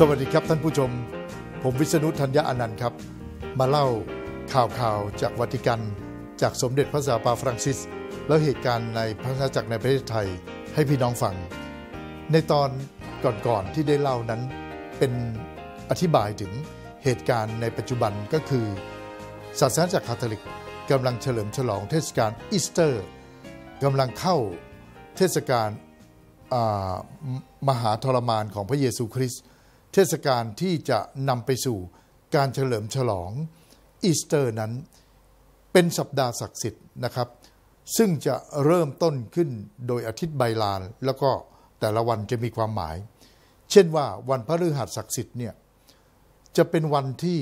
สวัสดีครับท่านผู้ชม ผมวิษณุธัญญาอนันต์ครับ มาเล่าข่าวข่าวจากวัติกัน จากสมเด็จพระสาปาฟรังซิส แล้วเหตุการณ์ในพระราชจักรในประเทศไทยให้พี่น้องฟัง ในตอนก่อนๆ ที่ได้เล่านั้นเป็นอธิบายถึงเหตุการณ์ในปัจจุบันก็คือ ศาสนาจักรคาทอลิกกำลังเฉลิมฉลองเทศกาลอีสเตอร์กำลังเข้าเทศกาลมหาทรมานของพระเยซูคริสต์เทศกาลที่จะนำไปสู่การเฉลิมฉลองอีสเตอร์นั้นเป็นสัปดาห์ศักดิ์สิทธิ์นะครับ ซึ่งจะเริ่มต้นขึ้นโดยอาทิตย์ใบลานแล้วก็แต่ละวันจะมีความหมาย เช่นว่าวันพระฤหัสศักดิ์สิทธิ์เนี่ยจะเป็นวันที่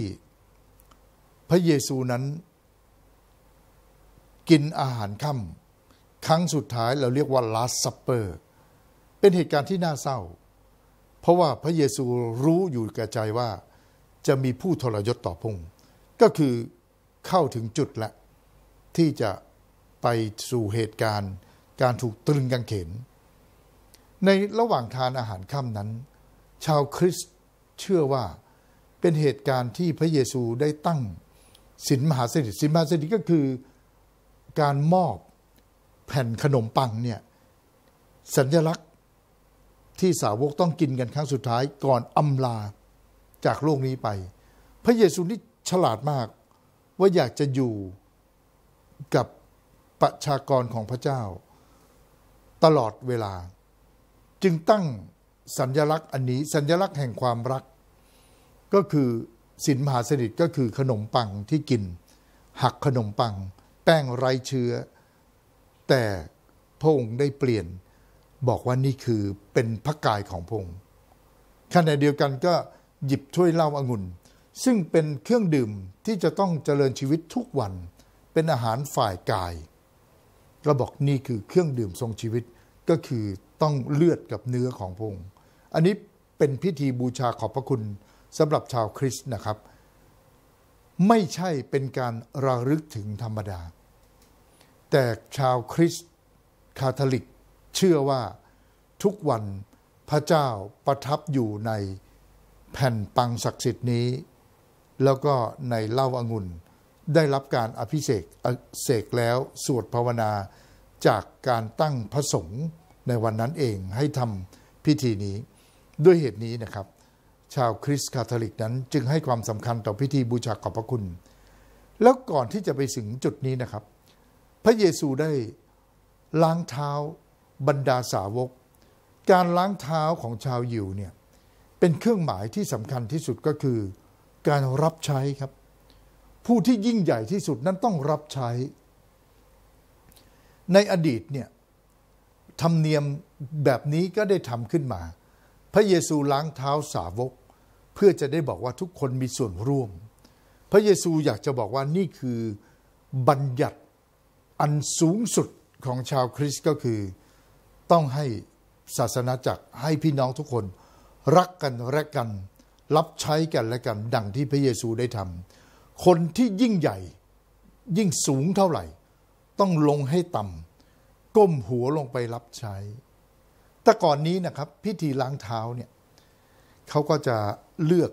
พระเยซูนั้นกินอาหารค่ำครั้งสุดท้ายเราเรียกว่า Last Supper เป็นเหตุการณ์ที่น่าเศร้าเพราะว่าพระเยซูรู้อยู่แก่ใจว่าจะมีผู้ทรยศต่อพงก็คือเข้าถึงจุดละที่จะไปสู่เหตุการณ์ การถูกตรึงกางเขน ในระหว่างทานอาหารค่ำนั้น ชาวคริสต์เชื่อว่าเป็นเหตุการณ์ที่พระเยซูได้ตั้งสินมหาเสด็จสินมหาเสด็จก็คือการมอบแผ่นขนมปังเนี่ยสัญลักษณ์ที่สาวกต้องกินกันครั้งสุดท้ายก่อนอำลาจากโลกนี้ไป พระเยซูนี่ฉลาดมากว่าอยากจะอยู่กับประชากรของพระเจ้า ตลอดเวลา จึงตั้งสัญญลักษณ์อันนี้สัญญลักษณ์แห่งความรัก ก็คือสินมหาสนิทก็คือขนมปังที่กิน หักขนมปัง แป้งไร้เชื้อ แต่พระองค์ได้เปลี่ยนบอกว่านี่คือเป็นพระกายของพระองค์ขณะเดียวกันก็หยิบถ้วยเหล้าอางุ่นซึ่งเป็นเครื่องดื่มที่จะต้องเจริญชีวิตทุกวันเป็นอาหารฝ่ายกายก็บอกนี่คือเครื่องดื่มทรงชีวิตก็คือต้องเลือดกับเนื้อของพระองค์อันนี้เป็นพิธีบูชาขอบพระคุณสำหรับชาวคริสต์ นะครับ ไม่ใช่เป็นการระลึกถึงธรรมดา แต่ชาวคริสต์คาทอลิกเชื่อว่าทุกวันพระเจ้าประทับอยู่ในแผ่นปังศักดิ์สิทธิ์นี้ แล้วก็ในเล่าอางุ่นได้รับการอภิเษกเสกแล้วสวดภาวนาจากการตั้งพระสงฆ์ในวันนั้นเองให้ทำพิธีนี้ ด้วยเหตุนี้นะครับ ชาวคริสต์คาทอลิกนั้นจึงให้ความสำคัญต่อพิธีบูชาขอบพระคุณ แล้วก่อนที่จะไปถึงจุดนี้นะครับ พระเยซูได้ล้างเท้าบรรดาสาวกการล้างเท้าของชาวยิวเนี่ยเป็นเครื่องหมายที่สำคัญที่สุดก็คือ การรับใช้ครับ ผู้ที่ยิ่งใหญ่ที่สุดนั้นต้องรับใช้ ในอดีตเนี่ยธรรมเนียมแบบนี้ก็ได้ทำขึ้นมา พระเยซูล้างเท้าสาวก เพื่อจะได้บอกว่าทุกคนมีส่วนร่วม พระเยซูอยากจะบอกว่านี่คือบัญญัติอันสูงสุดของชาวคริสต์ก็คือต้องให้ศาสนาจักรให้พี่น้องทุกคน รักกันและกัน รับใช้กันและกัน ดังที่พระเยซูได้ทำคนที่ยิ่งใหญ่ ยิ่งสูงเท่าไหร่ ต้องลงให้ต่ำก้มหัวลงไปรับใช้ แต่ก่อนนี้นะครับ พิธีล้างเท้าเนี่ยเขาก็จะเลือก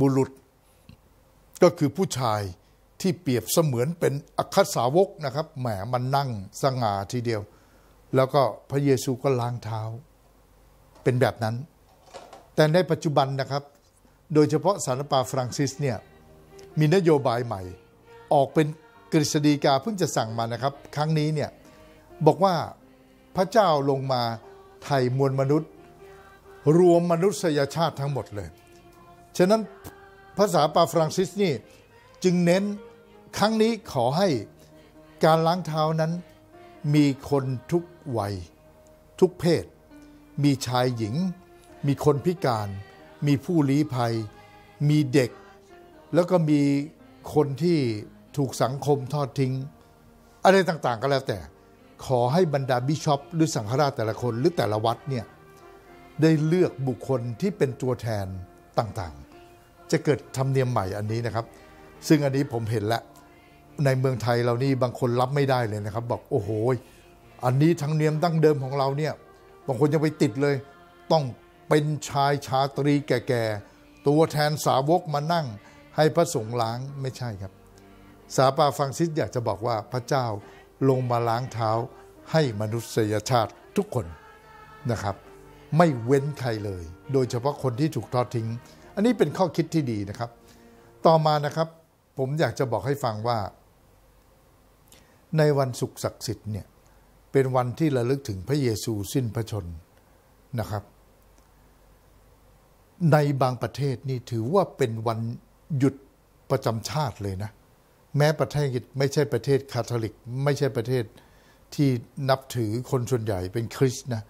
บุรุษ ก็คือผู้ชายที่เปรียบเสมือนเป็นอัคสาวกนะครับ แหมมันนั่งสง่าทีเดียว แล้วก็พระเยซูก็ล้างเท้าเป็นแบบนั้น แต่ในปัจจุบันนะครับ โดยเฉพาะสารปาฟรังซิสเนี่ย มีนโยบายใหม่ ออกเป็นกฤษฎีกาเพิ่งจะสั่งมานะครับ ครั้งนี้เนี่ยบอกว่าพระเจ้าลงมาไถ่มวลมนุษย์ รวมมนุษยชาติทั้งหมดเลย ฉะนั้นภาษาปาฟรังซิสนี่จึงเน้นครั้งนี้ขอให้การล้างเท้านั้น มีคนทุกวัยทุกเพศมีชายหญิง มีคนพิการ มีผู้ลี้ภัย มีเด็ก แล้วก็มีคนที่ถูกสังคมทอดทิ้ง อะไรต่างๆ ก็แล้วแต่ขอให้บรรดาบิชอปหรือสังฆราชแต่ละคนหรือแต่ละวัดเนี่ยได้เลือกบุคคลที่เป็นตัวแทนต่างๆ จะเกิดธรรมเนียมใหม่อันนี้นะครับ ซึ่งอันนี้ผมเห็นแล้วในเมืองไทยเรานี่บางคนรับไม่ได้เลยนะครับ บอกโอ้โหอันนี้ทั้งเนียมตั้งเดิมของเราเนี่ยบางคนยังไปติดเลยต้องเป็นชายชาตรีแก่ๆตัวแทนสาวกมานั่งให้พระสงฆ์ล้างไม่ใช่ครับ สาปาฟังซิสอยากจะบอกว่าพระเจ้าลงมาล้างเท้า ให้มนุษยชาติทุกคนนะครับ ไม่เว้นใครเลย โดยเฉพาะคนที่ถูกทอดทิ้ง อันนี้เป็นข้อคิดที่ดีนะครับ ต่อมานะครับผมอยากจะบอกให้ฟังว่า ในวันศุกร์ศักดิ์สิทธิ์เนี่ยเป็นวันที่ระลึกถึงพระเยซูสิ้นพระชนนะครับ ในบางประเทศนี่ถือว่าเป็นวันหยุดประจำชาติเลยนะ แม้ประเทศไม่ใช่ประเทศคาทอลิกไม่ใช่ประเทศที่นับถือคนส่วนใหญ่เป็นคริสต์นะ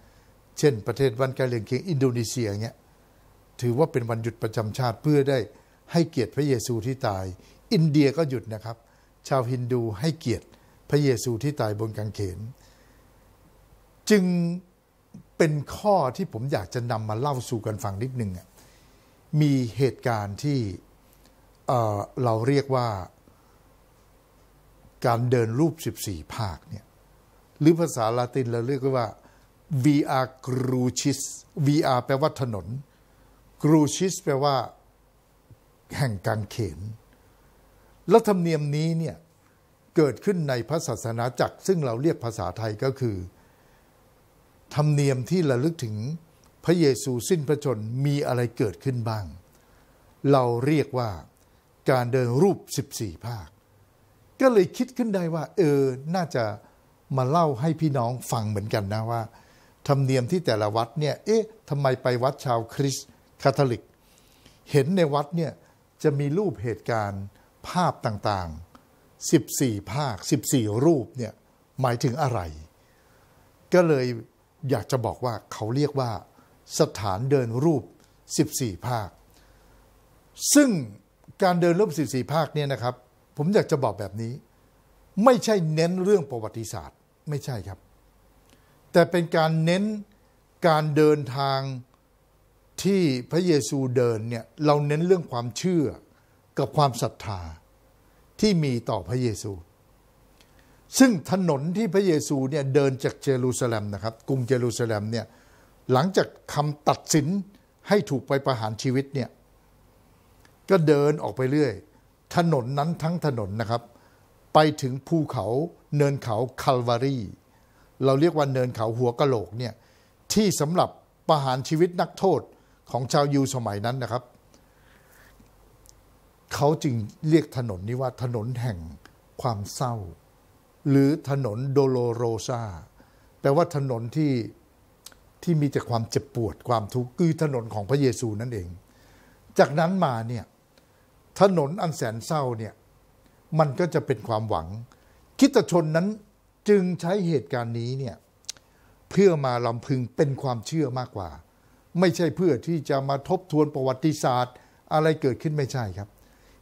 เช่นประเทศวันกาเลียงเคียงอินโดนีเซียเงี้ยถือว่าเป็นวันหยุดประจำชาติเพื่อได้ ให้เกียรติพระเยซูที่ตาย อินเดียก็หยุดนะครับชาวฮินดูให้เกียรติพระเยซูที่ตายบนกางเขนจึงเป็นข้อที่ผมอยากจะนำมาเล่าสู่กันฟังนิดนึงมีเหตุการณ์ที่เเราเรียกว่าการเดินรูป 14 ภาคเนี่ย หรือภาษาลาตินเราเรียกว่า via crucis via แปลว่าถนน crucis แปลว่าแห่งกางเขนแลวธรรมเนียมนี้เนี่ยเกิดขึ้นในพระศาสนาจักร ซึ่งเราเรียกภาษาไทยก็คือธรรมเนียมที่ระลึกถึงพระเยซูสิ้นพระชนมีอะไรเกิดขึ้นบ้าง เราเรียกว่าการเดินรูป 14 ภาค ก็เลยคิดขึ้นได้ว่า เออ น่าจะมาเล่าให้พี่น้องฟังเหมือนกันนะว่า ธรรมเนียมที่แต่ละวัดเนี่ย เอ๊ะ ทำไมไปวัดชาวคริสต์คาทอลิก เห็นในวัดเนี่ย จะมีรูปเหตุการณ์ภาพต่างๆ14ภาค14รูปเนี่ยหมายถึงอะไร ก็เลยอยากจะบอกว่าเขาเรียกว่า สถานเดินรูป 14 ภาค ซึ่งการเดินรูป14 ภาคเนี่ยนะครับ ผมอยากจะบอกแบบนี้ ไม่ใช่เน้นเรื่องประวัติศาสตร์ไม่ใช่ครับ แต่เป็นการเน้นการเดินทางที่พระเยซูเดินเนี่ยเราเน้นเรื่องความเชื่อกับความศรัทธาที่มีต่อพระเยซูซึ่งถนนที่พระเยซูเนี่ยเดินจากเยรูซาเล็มนะครับ กรุงเยรูซาเล็มเนี่ยหลังจากคำตัดสินให้ถูกไปประหารชีวิตเนี่ยก็เดินออกไปเรื่อยถนนนั้นทั้งถนนนะครับ ไปถึงภูเขาเนินเขาคาลวารีเราเรียกว่าเนินเขาหัวกะโหลกเนี่ยที่สำหรับประหารชีวิตนักโทษของชาวยิวสมัยนั้นนะครับ เขาจึงเรียกถนนนี้ว่าถนนแห่งความเศร้าหรือถนนโดโลโรซาแปลว่าถนนที่ ที่มีแต่ความเจ็บปวดความทุกข์คือถนนของพระเยซูนั่นเอง จากนั้นมาเนี่ยถนนอันแสนเศร้าเนี่ยมันก็จะเป็นความหวัง คิตชนนั้นจึงใช้เหตุการณ์นี้เนี่ยเพื่อมาลำพึงเป็นความเชื่อมากกว่า ไม่ใช่เพื่อที่จะมาทบทวนประวัติศาสตร์ อะไรเกิดขึ้นไม่ใช่ครับ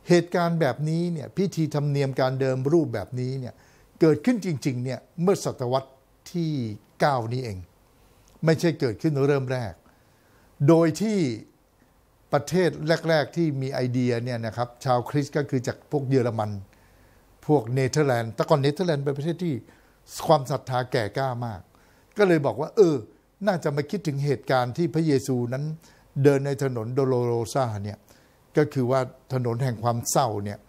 เหตุการณ์แบบนี้เนี่ยพิธีธรรมเนียมการเดิมรูปแบบนี้เนี่ยเกิดขึ้นจริงๆ เนี่ยเมื่อศตวรรษที่ 9 นี้เอง ไม่ใช่เกิดขึ้นเริ่มแรก โดยที่ประเทศแรกๆที่มีไอเดียเนี่ยนะครับ ชาวคริสก็คือจากพวกเยอรมัน พวกเนเธอร์แลนด์แต่ก่อนเนเธอร์แลนด์เป็นประเทศที่ความศรัทธาแก่กล้ามาก ก็เลยบอกว่า เออ น่าจะมาคิดถึงเหตุการณ์ที่พระเยซูนั้น เดินในถนนโดโลโรซาเนี่ยก็คือว่าถนนแห่งความเศร้าเนี่ย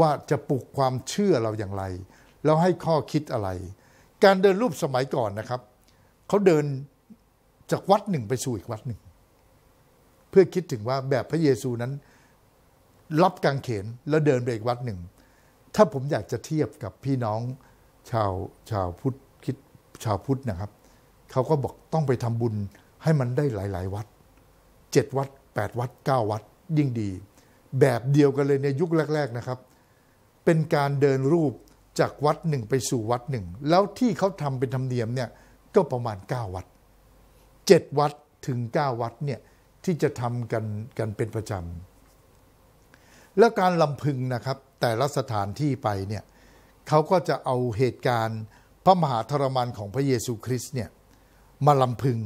ว่าจะปลุกความเชื่อเราอย่างไรแล้วให้ข้อคิดอะไร การเดินรูปสมัยก่อนนะครับ เขาเดินจากวัดหนึ่งไปสู่อีกวัดหนึ่ง เพื่อคิดถึงว่าแบบพระเยซูนั้นรับกางเขนแล้วเดินไปอีกวัดหนึ่ง ถ้าผมอยากจะเทียบกับพี่น้องชาวชาวพุทธคิดชาวพุทธนะครับ เขาก็บอกต้องไปทำบุญให้มันได้หลายๆ วัดเจ็ดวัดแปดวัดเก้าวัดยิ่งดี แบบเดียวกันเลยในยุคแรก ๆนะครับ เป็นการเดินรูปจากวัดหนึ่งไปสู่วัดหนึ่ง แล้วที่เขาทำเป็นธรรมเนียมเนี่ยก็ประมาณ 9 วัด7วัดถึง 9 วัดเนี่ยที่จะทำกันกันเป็นประจำแล้วการลำพึงนะครับแต่ละสถานที่ไปเนี่ยเขาก็จะเอาเหตุการณ์พระมหาทรมานของพระเยซูคริสต์เนี่ยมาลำพึง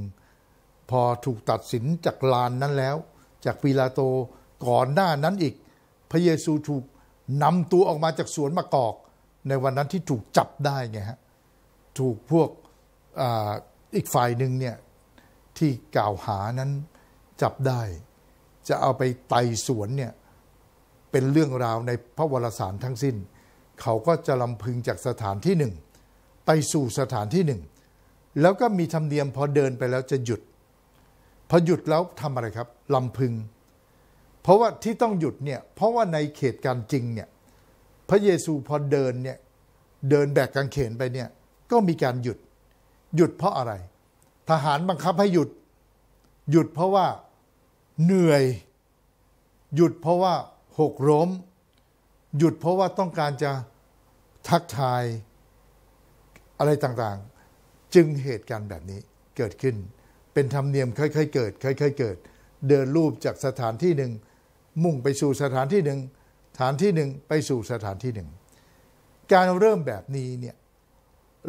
พอถูกตัดสินจากลานนั้นแล้ว จากปีลาโตก่อนหน้านั้นอีก พระเยซูถูกนำตัวออกมาจากสวนมะกอกในวันนั้นที่ถูกจับได้ไงฮะถูกพวกออีกฝ่ายหนึ่งเนี่ยที่กล่าวหานั้นจับได้ จะเอาไปไต่สวนเนี่ยเป็นเรื่องราวในพระวรสารทั้งสิ้น เขาก็จะลำพึงจากสถานที่หนึ่งไปสู่สถานที่หนึ่งแล้วก็มีธรรมเนียมพอเดินไปแล้วจะหยุด พอหยุดแล้วทำอะไรครับลำพึง เพราะว่าที่ต้องหยุดเนี่ยเพราะว่าในเขตการจริงเนี่ยพระเยซูพอเดินเนี่ย เดินแบกกางเขนไปเนี่ย ก็มีการหยุดหยุดเพราะอะไร ทหารบังคับให้หยุดหยุดเพราะว่าเหนื่อยหยุดเพราะว่าหกล้มหยุดเพราะว่าต้องการจะทักทายอะไรต่างๆ จึงเหตุการณ์แบบนี้เกิดขึ้นเป็นธรรมเนียมค่อยๆ เกิดค่อยๆเกิด เดินรูปจากสถานที่หนึ่ง มุ่งไปสู่สถานที่หนึ่งถานที่หนึ่งไปสู่สถานที่หนึ่ง การเริ่มแบบนี้เนี่ย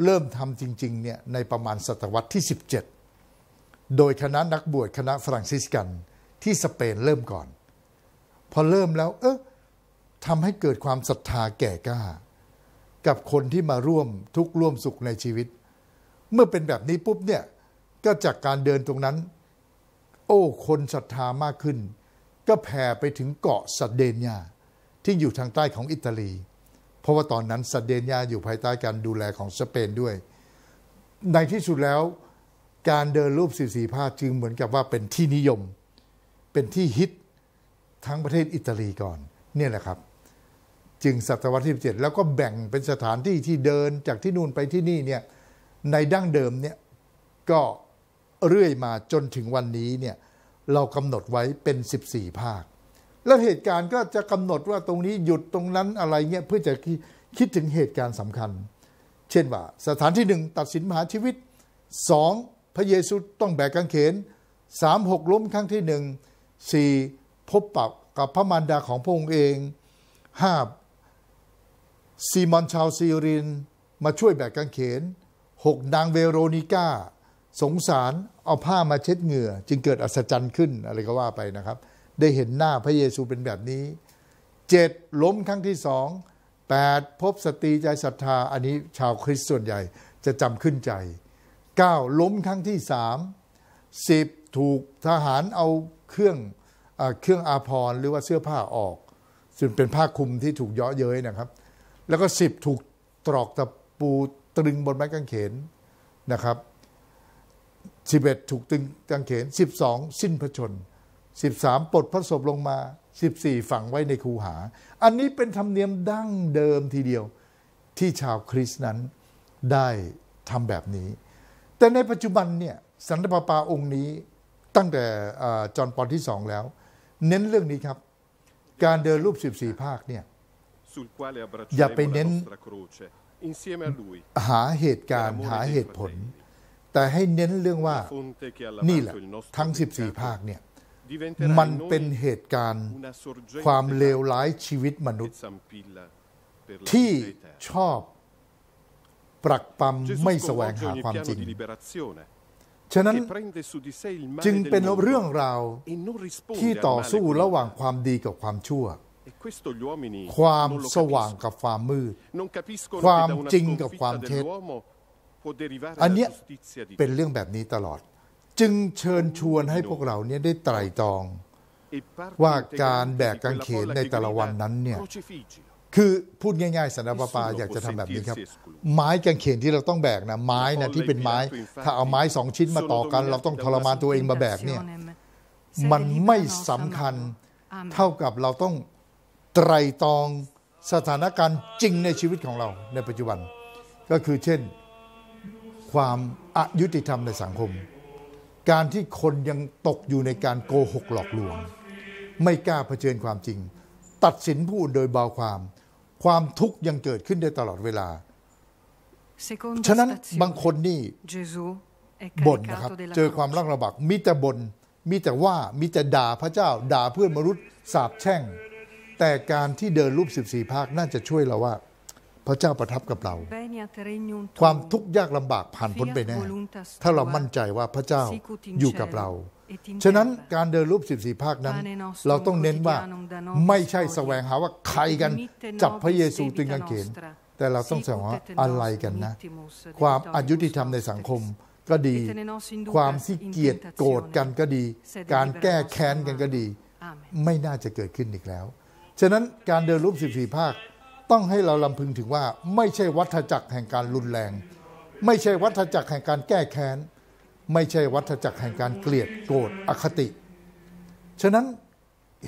เริ่มทำจริงๆเนี่ยในประมาณศตวรรษที่ 17 โดยคณะนักบวชคณะฝรั่งซิสกันที่สเปนเริ่มก่อน พอเริ่มแล้ว เออทำให้เกิดความศรัทธาแก่กล้า กับคนที่มาร่วมทุกร่วมสุขในชีวิต เมื่อเป็นแบบนี้ปุ๊บเนี่ยก็จากการเดินตรงนั้น โอ้ คนศรัทธามากขึ้น ก็แผ่ไปถึงเกาะสเดนยาที่อยู่ทางใต้ของอิตาลี เพราะว่าตอนนั้นสเดนยาอยู่ภายใต้การดูแลของสเปนด้วย ในที่สุดแล้วการเดินรูปสสีผ้าจึงเหมือนกับว่าเป็นที่นิยม เป็นที่ฮิตทั้งประเทศอิตาลีก่อนเนี่ยแหละครับ จึงศตวรรษที่ 17 แล้วก็แบ่งเป็นสถานที่ที่เดินจากที่นู่นไปที่นี่เนี่ยในดั้งเดิมเนี่ยก็เรื่อยมาจนถึงวันนี้เนี่ยเรากำหนดไว้เป็น 14 ภาคแล้วเหตุการณ์ก็จะกำหนดว่าตรงนี้หยุดตรงนั้นอะไรเงี้ย เพื่อจะคิดถึงเหตุการณ์สำคัญ เช่นว่าสถานที่หนึ่งตัดสินมหาชีวิต 2. พระเยซูต้องแบกกางเขน 3. หกล้มครั้งที่หนึ่ง 4. พบปะกับพระมารดาของพระองค์เอง 5. ซีมอนชาวซีรินมาช่วยแบกกางเขน 6. นางเวโรนิก้า สงสารเอาผ้ามาเช็ดเหงื่อจึงเกิดอัศจรรย์ขึ้นอะไรก็ว่าไปนะครับได้เห็นหน้าพระเยซูเป็นแบบนี้ เจ็ดล้มครั้งที่สองแปดพบสตรีใจศรัทธา อันนี้ชาวคริสต์ส่วนใหญ่จะจำขึ้นใจ เก้าล้มครั้งที่สามสิบถูกทหารเอาเครื่องอเครื่องอาภรณ์หรือว่าเสื้อผ้าออก ซึ่งเป็นผ้าคลุมที่ถูกเยาะเย้ยนะครับ แล้วก็สิบถูกตรอกตะปูตรึงบนไม้กางเขนนะครับสิบเอ็ดถูกตึงกางเขนสิบสองสิ้นพระชน13ปลดพระศพลงมา 14 ฝังไว้ในคูหา อันนี้เป็นธรรมเนียมดั้งเดิมทีเดียวที่ชาวคริสต์นั้นได้ทำแบบนี้ แต่ในปัจจุบันเนี่ยสันตปาปาองค์นี้ตั้งแต่จอห์นปอลที่สองแล้ว เน้นเรื่องนี้ครับ การเดินรูป 14 ภาคเนี่ยอย่าไปเน้นหาเหตุการณ์หาเหตุผล แต่ให้เน้นเรื่องว่านี่แหละทั้ง 14 ภาคเนี่ยมันเป็นเหตุการณ์ความเลวร้ายชีวิตมนุษย์ ที่ชอบปรักปำไม่แสวงหาความจริง ฉะนั้นจึงเป็นเรื่องราวที่ต่อสู้ระหว่างความดีกับความชั่ว ความสว่างกับความมืดความจริงกับความเท็จอันนี้เป็นเรื่องแบบนี้ตลอดจึงเชิญชวนให้พวกเราเนี่ยได้ไตร่ตรองว่าการแบกกางเขนในแต่ละวันนั้นเนี่ยคือพูดง่ายๆสันนิปาอยากจะทำแบบนี้ครับ ไม้กางเขนที่เราต้องแบกนะไม้นะที่เป็นไม้ถ้าเอาไม้สองชิ้นมาต่อกัน เราต้องทรมานตัวเองมาแบกเนี่ยมันไม่สำคัญเท่ากับเราต้องไตรตรองสถานการณ์จริงในชีวิตของเราในปัจจุบัน ก็คือเช่นความอายุติธรรมในสังคมการที่คนยังตกอยู่ในการโกหกหลอกลวง ไม่กล้าเผชิญความจริง ตัดสินผู้อื่นโดยเบาความ ความทุกข์ยังเกิดขึ้นได้ตลอดเวลา ฉะนั้นบางคนนี่บ่นนะครับเจอความรักระบากมีแต่บ่นมีแต่ว่า มีแต่ด่าพระเจ้าด่าเพื่อนมนุษย์สาบแช่ง แต่การที่เดินรูป 14 ภาค น่าจะช่วยเราว่าพระเจ้าประทับกับเรา ความทุกข์ยากลำบากผ่านพ้นไปแน่ ถ้าเรามั่นใจว่าพระเจ้าอยู่กับเรา ฉะนั้นการเดินรูป14 ภาคนั้น เราต้องเน้นว่า ไม่ใช่แสวงหาว่าใครกันจับพระเยซูตรึงกางเขนแต่เราต้องแสวงว่าอะไรกันนะความอายุติธรรมในสังคมก็ดี ความที่เกียดโกรธกันก็ดี การแก้แค้นกันก็ดีไม่น่าจะเกิดขึ้นอีกแล้วฉะนั้นการเดินรูป14ภาคต้องให้เราลำพึงถึงว่า ไม่ใช่วัฏจักรแห่งการรุนแรง ไม่ใช่วัฏจักรแห่งการแก้แค้นไม่ใช่วัฏจักรแห่งการเกลียดโกรธอคติ ฉะนั้น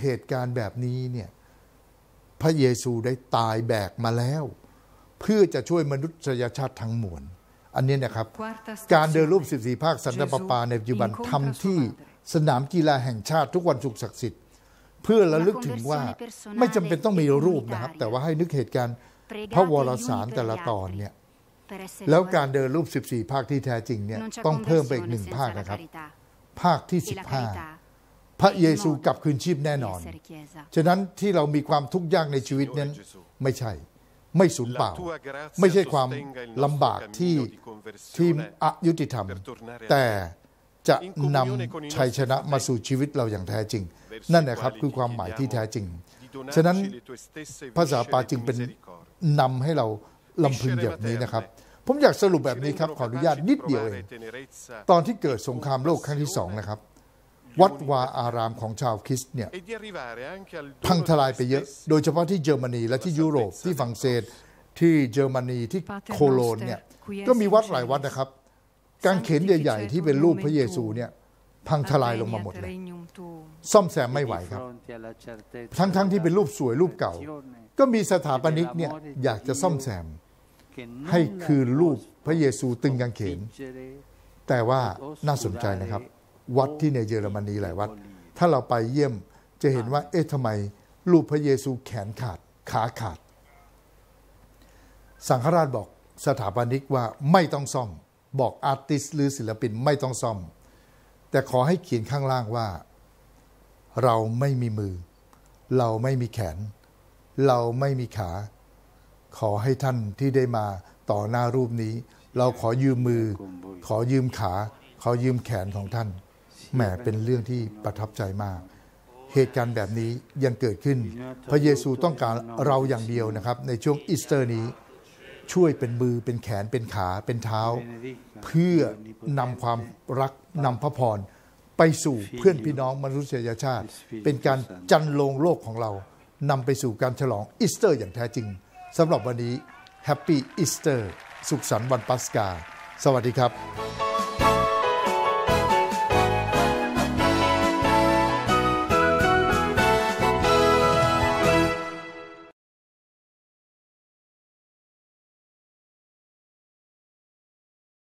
เหตุการณ์แบบนี้เนี่ยพระเยซูได้ตายแบกมาแล้ว เพื่อจะช่วยมนุษยชาติทั้งมวลอันนี้นะครับการเดินรูป14ภาคสันตปาปาในปัจจุบันทำที่สนามกีฬาแห่งชาติทุกวันศุกร์ศักดิ์สิทธิ์เพื่อระลึกถึงว่าไม่จำเป็นต้องมีรูปนะครับ แต่ว่าให้นึกเหตุการณ์ พระวรสารแต่ละตอนเนี่ย แล้วการเดินรูป 14 ภาคที่แท้จริงเนี่ย ต้องเพิ่มไปอีกหนึ่งภาคนะครับภาคที่ 15 พระเยซูกลับคืนชีพแน่นอน ฉะนั้นที่เรามีความทุกข์ยากในชีวิตนั้น ไม่ใช่ไม่สูญเปล่า ไม่ใช่ความลำบากที่ที่อยุติธรรมแต่จะนำชัยชนะมาสู่ชีวิตเราอย่างแท้จริงนั่นแหละครับคือความหมายที่แท้จริงฉะนั้นภาษาปาจึงเป็นนำให้เราลำพึงแบบนี้นะครับ ผมอยากสรุปแบบนี้ครับขออนุญาตนิดเดียวเองตอนที่เกิดสงครามโลกครั้งที่สองนะครับ วัดวาอารามของชาวคริสต์เนี่ยพังทลายไปเยอะ โดยเฉพาะที่เยอรมนีและที่ยุโรปที่ฝรั่งเศส ที่เยอรมนีที่โคโลนเนี่ยก็มีวัดหลายวัดนะครับกางเขนใหญ่ๆที่เป็นรูปพระเยซูเนี่ยพังทลายลงมาหมดเลย ซ่อมแซมไม่ไหวครับ ทั้งๆทที่เป็นรูปสวยรูปเก่า ก็มีสถาปนิกเนี่ย อยากจะซ่อมแซมให้คืนรูปพระเยซูตึงกางเขน แต่ว่าน่าสนใจนะครับ วัดที่ในเยอรมนีหลายวัด ถ้าเราไปเยี่ยมจะเห็นว่า เอ๊ะทำไมรูปพระเยซูแขนขาดขาขาด สังฆราชบอกสถาปนิกว่าไม่ต้องซ่อม บอกอาร์ติสหรือศิลปินไม่ต้องซ่อมแต่ขอให้เขียนข้างล่างว่า เราไม่มีมือ เราไม่มีแขน เราไม่มีขา ขอให้ท่านที่ได้มาต่อหน้ารูปนี้ เราขอยืมมือ ขอยืมขา ขอยืมแขนของท่านแหมเป็นเรื่องที่ประทับใจมาก เหตุการณ์แบบนี้ยังเกิดขึ้น พระเยซูต้องการเราอย่างเดียวนะครับ ในช่วงอีสเตอร์นี้ช่วยเป็นมือเป็นแขนเป็นขาเป็นเท้า เพื่อนำความรักนำพระพร ไปสู่เพื่อนพี่น้องมนุษยชาติ เป็นการจันลงโลกของเรานำไปสู่การฉลองอีสเตอร์อย่างแท้จริงสำหรับวันนี้แฮปปี้อีสเตอร์สุขสันต์วันปัสกา สวัสดีครับ